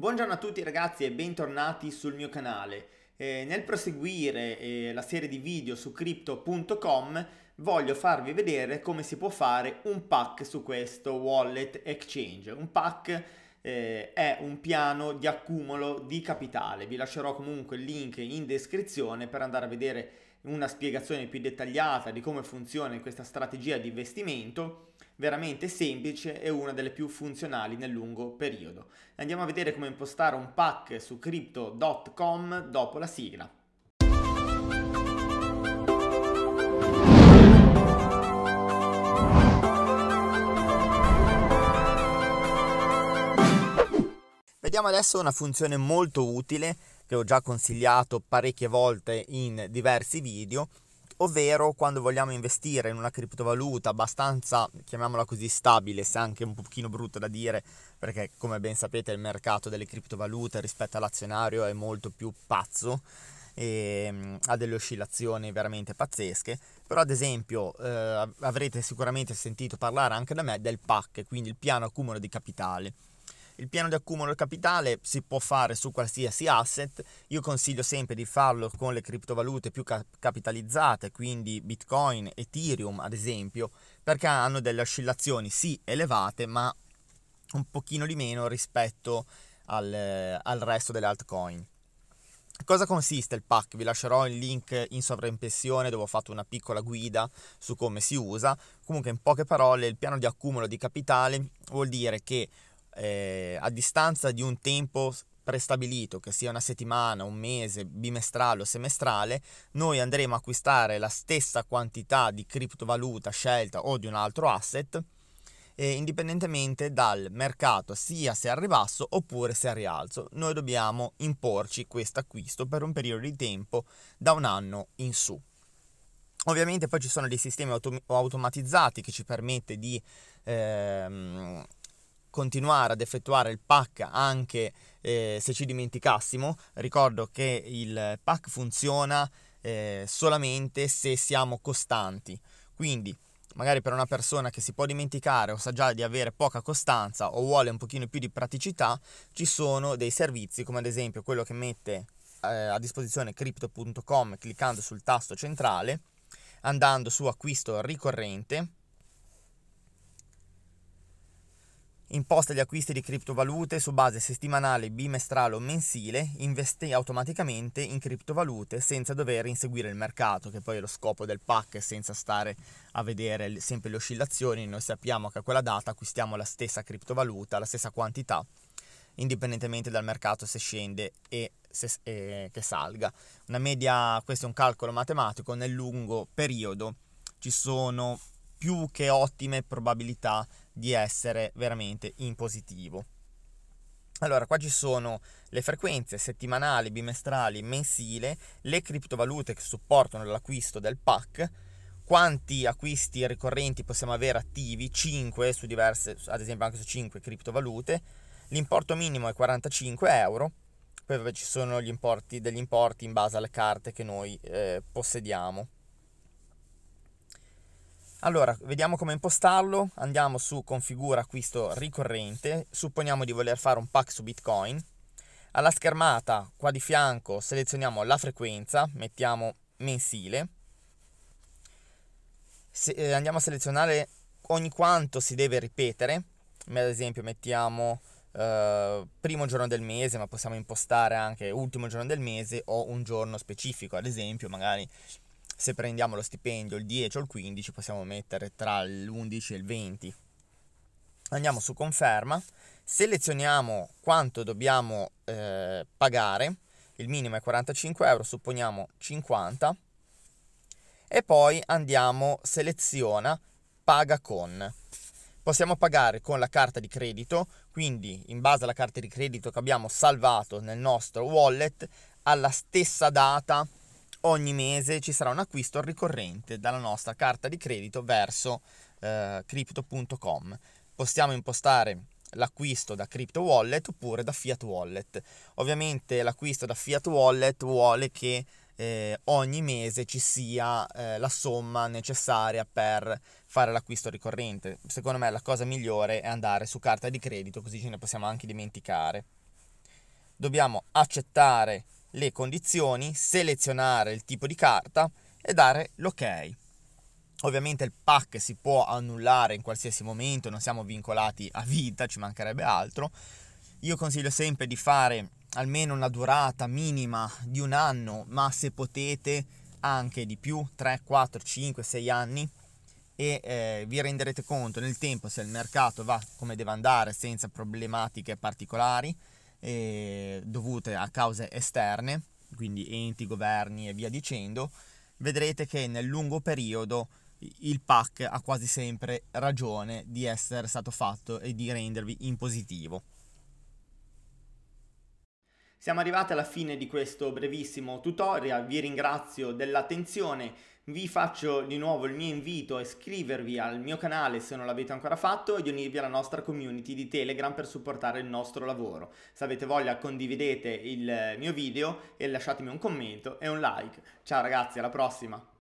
Buongiorno a tutti ragazzi e bentornati sul mio canale. Eh, nel proseguire eh, la serie di video su crypto.com voglio farvi vedere come si può fare un pack su questo wallet exchange. Un pack eh, è un piano di accumulo di capitale. Vi lascerò comunque il link in descrizione per andare a vedere una spiegazione più dettagliata di come funziona questa strategia di investimento veramente semplice e una delle più funzionali nel lungo periodo. Andiamo a vedere come impostare un pack su crypto.com dopo la sigla. Vediamo adesso una funzione molto utile che ho già consigliato parecchie volte in diversi video, ovvero quando vogliamo investire in una criptovaluta abbastanza, chiamiamola così, stabile, se anche un pochino brutta da dire, perché come ben sapete il mercato delle criptovalute rispetto all'azionario è molto più pazzo e ehm, ha delle oscillazioni veramente pazzesche però ad esempio eh, avrete sicuramente sentito parlare anche da me del PAC quindi il piano accumulo di capitale il piano di accumulo del capitale si può fare su qualsiasi asset, io consiglio sempre di farlo con le criptovalute più capitalizzate, quindi Bitcoin, Ethereum ad esempio, perché hanno delle oscillazioni sì elevate ma un pochino di meno rispetto al, al resto delle altcoin. Cosa consiste il pack? Vi lascerò il link in sovraimpressione dove ho fatto una piccola guida su come si usa. Comunque in poche parole il piano di accumulo di capitale vuol dire che eh, a distanza di un tempo prestabilito, che sia una settimana, un mese, bimestrale o semestrale, noi andremo a acquistare la stessa quantità di criptovaluta scelta o di un altro asset, eh, indipendentemente dal mercato, sia se al ribasso oppure se al rialzo. Noi dobbiamo imporci questo acquisto per un periodo di tempo da un anno in su. Ovviamente poi ci sono dei sistemi autom- automatizzati che ci permette di ehm, continuare ad effettuare il pack anche eh, se ci dimenticassimo. Ricordo che il pack funziona eh, solamente se siamo costanti. Quindi magari per una persona che si può dimenticare o sa già di avere poca costanza o vuole un pochino più di praticità, ci sono dei servizi come ad esempio quello che mette eh, a disposizione crypto.com cliccando sul tasto centrale, andando su acquisto ricorrente imposta gli acquisti di criptovalute su base settimanale, bimestrale o mensile, investe automaticamente in criptovalute senza dover inseguire il mercato, che poi è lo scopo del pack, senza stare a vedere sempre le oscillazioni, noi sappiamo che a quella data acquistiamo la stessa criptovaluta, la stessa quantità, indipendentemente dal mercato se scende e, se, e che salga. Una media, questo è un calcolo matematico, nel lungo periodo ci sono più che ottime probabilità di essere veramente in positivo. Allora, qua ci sono le frequenze settimanali, bimestrali, mensile, le criptovalute che supportano l'acquisto del pack, quanti acquisti ricorrenti possiamo avere attivi, 5 su diverse, ad esempio anche su 5 criptovalute, l'importo minimo è 45 euro, poi ci sono importi, degli importi in base alle carte che noi eh, possediamo. Allora, vediamo come impostarlo. Andiamo su configura acquisto ricorrente. Supponiamo di voler fare un pack su Bitcoin. Alla schermata, qua di fianco, selezioniamo la frequenza, mettiamo mensile. Se, eh, andiamo a selezionare ogni quanto si deve ripetere. Ad esempio mettiamo eh, primo giorno del mese, ma possiamo impostare anche ultimo giorno del mese o un giorno specifico. Ad esempio magari se prendiamo lo stipendio il 10 o il 15 possiamo mettere tra l'11 e il 20. Andiamo su conferma, selezioniamo quanto dobbiamo eh, pagare, il minimo è 45 euro, supponiamo 50, e poi andiamo seleziona paga con. Possiamo pagare con la carta di credito, quindi in base alla carta di credito che abbiamo salvato nel nostro wallet, alla stessa data ogni mese ci sarà un acquisto ricorrente dalla nostra carta di credito verso eh, crypto.com. Possiamo impostare l'acquisto da crypto wallet oppure da fiat wallet. Ovviamente l'acquisto da fiat wallet vuole che eh, ogni mese ci sia eh, la somma necessaria per fare l'acquisto ricorrente. Secondo me la cosa migliore è andare su carta di credito così ce ne possiamo anche dimenticare. Dobbiamo accettare le condizioni, selezionare il tipo di carta e dare l'ok. Ovviamente il pack si può annullare in qualsiasi momento, non siamo vincolati a vita, ci mancherebbe altro. Io consiglio sempre di fare almeno una durata minima di un anno, ma se potete anche di più, 3, 4, 5, 6 anni e eh, vi renderete conto nel tempo se il mercato va come deve andare senza problematiche particolari eh, dovute a cause esterne, quindi enti, governi e via dicendo, vedrete che nel lungo periodo il PAC ha quasi sempre ragione di essere stato fatto e di rendervi in positivo. Siamo arrivati alla fine di questo brevissimo tutorial, vi ringrazio dell'attenzione, vi faccio di nuovo il mio invito a iscrivervi al mio canale se non l'avete ancora fatto e di unirvi alla nostra community di Telegram per supportare il nostro lavoro. Se avete voglia condividete il mio video e lasciatemi un commento e un like. Ciao ragazzi, alla prossima!